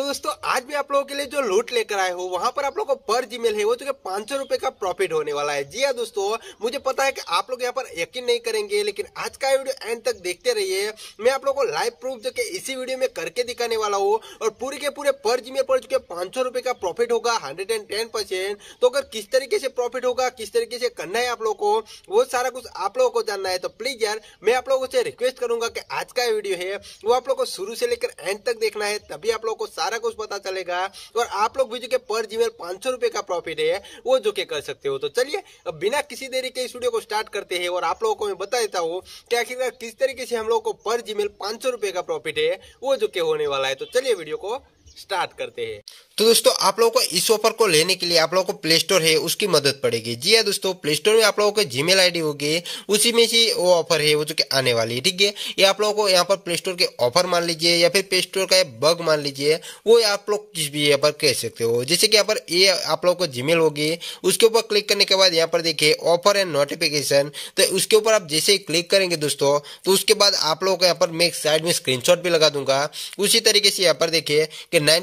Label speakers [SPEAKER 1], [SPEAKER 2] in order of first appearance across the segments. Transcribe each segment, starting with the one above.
[SPEAKER 1] तो दोस्तों आज भी आप लोगों के लिए जो लूट लेकर आए हो वहां पर आप लोगों को पर जीमेल है वो जो कि पांच सौ रुपए का प्रॉफिट होने वाला है जी हाँ दोस्तों मुझे पता है कि आप लोग यहाँ पर यकीन नहीं करेंगे लेकिन आज का वीडियो एंड तक देखते रहिए मैं आप लोगों को लाइव प्रूफ जो कि इसी वीडियो में करके दिखाने वाला हूँ और पूरे के पूरे पर जीमेल पर जो कि पांच सौ रुपए का प्रॉफिट होगा हंड्रेड एंड टेन परसेंट तो अगर किस तरीके से प्रॉफिट होगा किस तरीके से करना है आप लोग को वो सारा कुछ आप लोगों को जानना है तो प्लीज यार मैं आप लोगों से रिक्वेस्ट करूंगा कि आज का वीडियो है वो आप लोग को शुरू से लेकर एंड तक देखना है तभी आप लोग को सारा सारा कुछ पता चलेगा और आप लोग भी जो कि पर जीवर पांच सौ रुपए का प्रॉफिट है वो जो के कर सकते हो तो चलिए अब बिना किसी देरी के इस वीडियो को स्टार्ट करते हैं और आप लोगों को मैं बता देता हूँ कि आखिरकार किस तरीके से हम लोग को पर जीमेल पांच सौ रुपए का प्रॉफिट है वो जो के होने वाला है तो चलिए वीडियो को स्टार्ट करते हैं तो दोस्तों आप लोगों को इस ऑफर को लेने के लिए आप लोगों को प्ले स्टोर है उसकी मदद पड़ेगी जी हाँ दोस्तों प्ले स्टोर में आप लोगों को जीमेल आईडी होगी उसी में से वो ऑफर है वो जो कि आने वाली है ठीक है ये आप लोगों को यहाँ पर प्ले स्टोर के ऑफर मान लीजिए या फिर प्ले स्टोर का बग मान लीजिए वो आप लोग किस भी यहाँ पर कह सकते हो जैसे कि यहाँ पर ये आप लोगों को मेल होगी उसके ऊपर क्लिक करने के बाद यहाँ पर देखिए ऑफर एंड नोटिफिकेशन तो उसके ऊपर आप जैसे ही क्लिक करेंगे दोस्तों तो उसके बाद आप लोगों को यहाँ पर मैं साइड में स्क्रीनशॉट भी लगा दूंगा उसी तरीके से यहाँ पर देखिए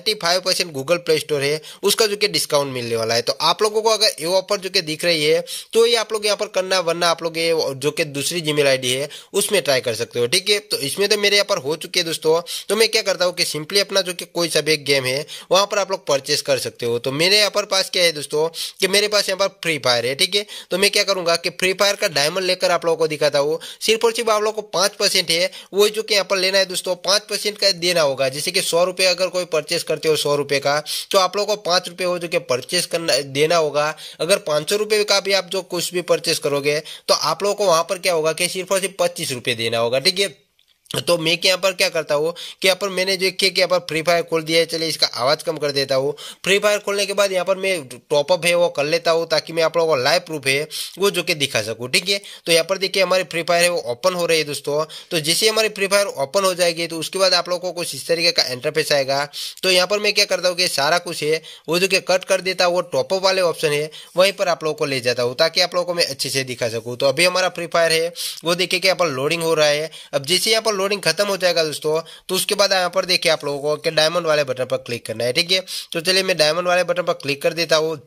[SPEAKER 1] कि five percent Google Play Store है उसका जो कि डिस्काउंट मिलने वाला है तो आप लोगों को अगर ये ऑफर जो कि दिख रही है तो ये आप लोग यहाँ पर करना वरना आप लोग ये जो कि दूसरी जीमेल आई है उसमें ट्राई कर सकते हो ठीक है तो इसमें तो मेरे यहाँ पर हो चुके हैं दोस्तों तो मैं क्या करता हूँ कि सिंपली अपना जो कि कोई सा भी एक गेम है वहाँ पर आप लोग परचेस कर सकते हो तो मेरे यहाँ पर पास क्या है दोस्तों कि मेरे पास यहाँ पर फ्री फायर है ठीक है तो मैं क्या करूँगा कि फ्री फायर का डायमंड लेकर आप लोगों को दिखाता हूँ सिर्फ और सिर्फ आप लोग को पाँच परसेंट है वो जो कि यहाँ पर लेना है दोस्तों पाँच परसेंट का देना होगा जैसे कि सौ रुपये अगर कोई परचेस करते हो सौ का तो आप लोगों को पांच रुपए हो जो कि परचेस करना देना होगा अगर पांच सौ रुपए का भी आप जो कुछ भी परचेस करोगे तो आप लोगों को वहां पर क्या होगा कि सिर्फ और सिर्फ पच्चीस रुपए देना होगा ठीक है तो मैं यहाँ पर क्या करता हूँ कि यहाँ पर मैंने जो एक यहाँ पर फ्री फायर खोल दिया है चलिए इसका आवाज़ कम कर देता हूँ फ्री फायर खोलने के बाद यहाँ पर मैं टॉपअप है वो कर लेता हूँ ताकि मैं आप लोगों को लाइव प्रूफ है वो जो कि दिखा सकूँ ठीक है तो यहाँ पर देखिए हमारी फ्री फायर है वो ओपन हो रही है दोस्तों तो जैसे हमारी फ्री फायर ओपन हो जाएगी तो उसके बाद आप लोगों को कुछ इस तरीके का इंटरफेस आएगा तो यहाँ पर मैं क्या करता हूँ कि सारा कुछ है वो जो कि कट कर देता हूँ वो टॉपअप वाले ऑप्शन है वहीं पर आप लोगों को ले जाता हूँ ताकि आप लोगों को मैं अच्छे से दिखा सकूँ तो अभी हमारा फ्री फायर है वो देखिए कि यहाँ पर लोडिंग हो रहा है अब जैसे यहाँ पर लोडिंग खत्म हो जाएगा दोस्तों तो उसके बाद यहाँ पर देखिए आप लोगों को डायमंड वाले बटन पर क्लिक करना है ठीक है तो चलिए मैं डायमंड वाले बटन पर क्लिक कर देता हूँ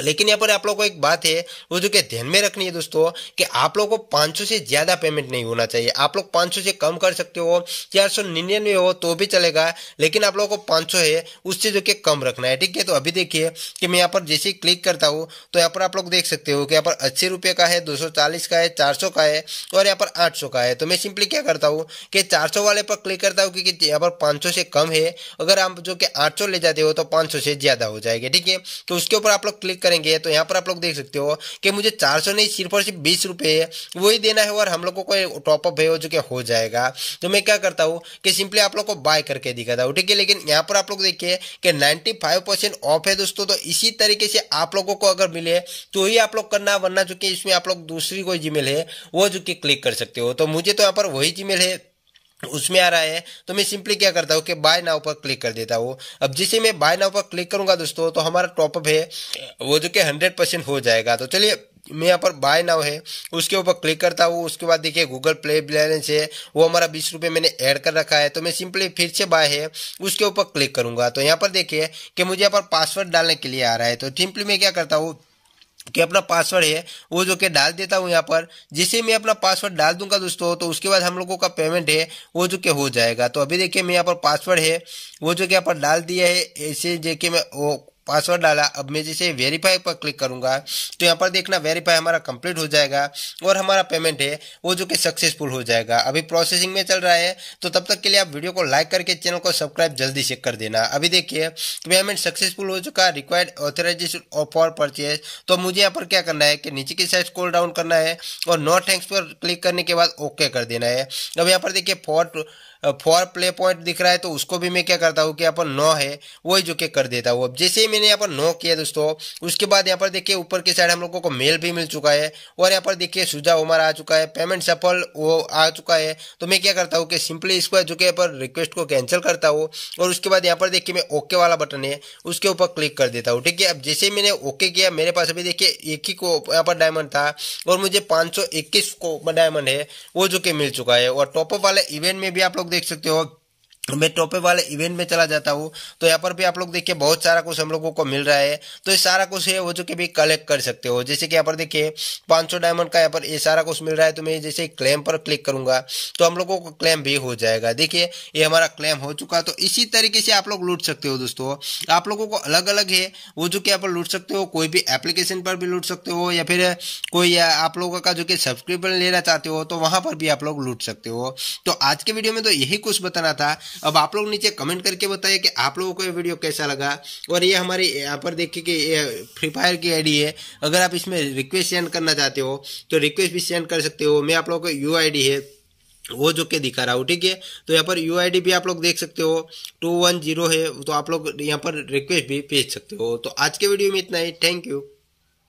[SPEAKER 1] लेकिन यहाँ पर आप लोग को एक बात है वो जो कि ध्यान में रखनी है दोस्तों कि आप लोगों को 500 से ज़्यादा पेमेंट नहीं होना चाहिए आप लोग 500 से कम कर सकते हो चार सौ निन्यानवे हो तो भी चलेगा लेकिन आप लोगों को 500 है उससे जो कि कम रखना है ठीक है तो अभी देखिए कि मैं यहाँ पर जैसे ही क्लिक करता हूँ तो यहाँ पर आप लोग देख सकते हो कि यहाँ पर अस्सी रुपये का है दो का है चार का है और यहाँ पर आठ का है तो मैं सिंपली क्या करता हूँ कि चार वाले पर क्लिक करता हूँ क्योंकि यहाँ पर पाँच से कम है अगर आप जो कि आठ ले जाते हो तो पाँच से ज़्यादा हो जाएगा ठीक है तो उसके ऊपर आप लोग क्लिक करेंगे तो यहाँ पर आप लोग देख सकते हो कि मुझे चार सौ नहीं सिर्फ और सिर्फ बीस रुपये वही देना है और हम लोगों को टॉपअप है जो कि हो जाएगा तो मैं क्या करता हूँ कि सिंपली आप लोग को बाय करके दिखाता हूँ ठीक है लेकिन यहाँ पर आप लोग देखिए कि नाइन्टी फाइव परसेंट ऑफ है दोस्तों तो इसी तरीके से आप लोगों को अगर मिले तो ही आप लोग करना वरना चूंकि इसमें आप लोग दूसरी कोई जीमेल है वो जो कि क्लिक कर सकते हो तो मुझे तो यहाँ पर वही जीमेल है उसमें आ रहा है तो मैं सिंपली क्या करता हूँ कि बाय नाव पर क्लिक कर देता हूँ अब जिसे मैं बाय नाव पर क्लिक करूंगा दोस्तों तो हमारा टॉपअप है वो जो कि हंड्रेड परसेंट हो जाएगा तो चलिए मैं यहाँ पर बाय नाव है उसके ऊपर क्लिक करता हूँ उसके बाद देखिए गूगल प्ले बैलेंस है वो हमारा बीस रुपये मैंने ऐड कर रखा है तो मैं सिंपली फिर से बाय है उसके ऊपर क्लिक करूँगा तो यहाँ पर देखिए कि मुझे यहाँ पर पासवर्ड डालने के लिए आ रहा है तो सिंपली मैं क्या करता हूँ कि अपना पासवर्ड है वो जो कि डाल देता हूँ यहाँ पर जिसे मैं अपना पासवर्ड डाल दूंगा दोस्तों तो उसके बाद हम लोगों का पेमेंट है वो जो कि हो जाएगा तो अभी देखिए मैं यहाँ पर पासवर्ड है वो जो कि यहाँ पर डाल दिया है ऐसे जो कि मैं पासवर्ड डाला अब मैं जैसे वेरीफाई पर क्लिक करूंगा तो यहाँ पर देखना वेरीफाई हमारा कंप्लीट हो जाएगा और हमारा पेमेंट है वो जो कि सक्सेसफुल हो जाएगा अभी प्रोसेसिंग में चल रहा है तो तब तक के लिए आप वीडियो को लाइक करके चैनल को सब्सक्राइब जल्दी से कर देना अभी देखिए पेमेंट सक्सेसफुल हो चुका है रिक्वायर्ड ऑथराइजेशन फॉर परचेज तो मुझे यहाँ पर क्या करना है कि नीचे की साइड स्कोल डाउन करना है और नो थैंक्स पर क्लिक करने के बाद ओके कर देना है अब यहाँ पर देखिए फॉर फॉर प्ले पॉइंट दिख रहा है तो उसको भी मैं क्या करता हूँ कि यहाँ पर नौ है वही जो कि कर देता हूँ अब जैसे ही मैंने मैंने यहाँ पर नो किया दोस्तों उसके बाद यहाँ पर देखिए ऊपर की साइड हम लोगों को मेल भी मिल चुका है और यहाँ पर देखिए सुझाव हमारा आ चुका है पेमेंट सफल वो आ चुका है तो मैं क्या करता हूँ कि सिंपली इसको जो कि पर रिक्वेस्ट को कैंसिल करता हूँ और उसके बाद यहाँ पर देखिए मैं ओके वाला बटन है उसके ऊपर क्लिक कर देता हूँ ठीक है अब जैसे ही मैंने ओके किया मेरे पास अभी देखिए एक ही को यहाँ पर डायमंड था और मुझे पाँच को डायमंड है वो जो कि मिल चुका है और टॉपअप वाले इवेंट में भी आप लोग देख सकते हो मैं टोपे वाले इवेंट में चला जाता हूँ तो यहाँ पर भी आप लोग देखिए बहुत सारा कुछ हम लोगों को मिल रहा है तो ये सारा कुछ है वो जो कि भी कलेक्ट कर सकते हो जैसे कि यहाँ पर देखिए 500 डायमंड का यहाँ पर ये सारा कुछ मिल रहा है तो मैं जैसे क्लेम पर क्लिक करूंगा तो हम लोगों को क्लेम भी हो जाएगा देखिए ये हमारा क्लेम हो चुका तो इसी तरीके से आप लोग लूट सकते हो दोस्तों आप लोगों को अलग अलग है वो जो कि यहाँ पर लूट सकते हो कोई भी एप्लीकेशन पर भी लूट सकते हो या फिर कोई आप लोगों का जो कि सब्सक्रिप्शन लेना चाहते हो तो वहाँ पर भी आप लोग लूट सकते हो तो आज के वीडियो में तो यही कुछ बताना था अब आप लोग नीचे कमेंट करके बताइए कि आप लोगों को ये वीडियो कैसा लगा और ये हमारे यहाँ पर देखिए कि ये फ्री फायर की आईडी है अगर आप इसमें रिक्वेस्ट सेंड करना चाहते हो तो रिक्वेस्ट भी सेंड कर सकते हो मैं आप लोगों को यू है वो जो के दिखा रहा हूँ ठीक है तो यहाँ पर यू भी आप लोग देख सकते हो टू वन जीरो है तो आप लोग यहाँ पर रिक्वेस्ट भी भेज सकते हो तो आज के वीडियो में इतना ही थैंक यू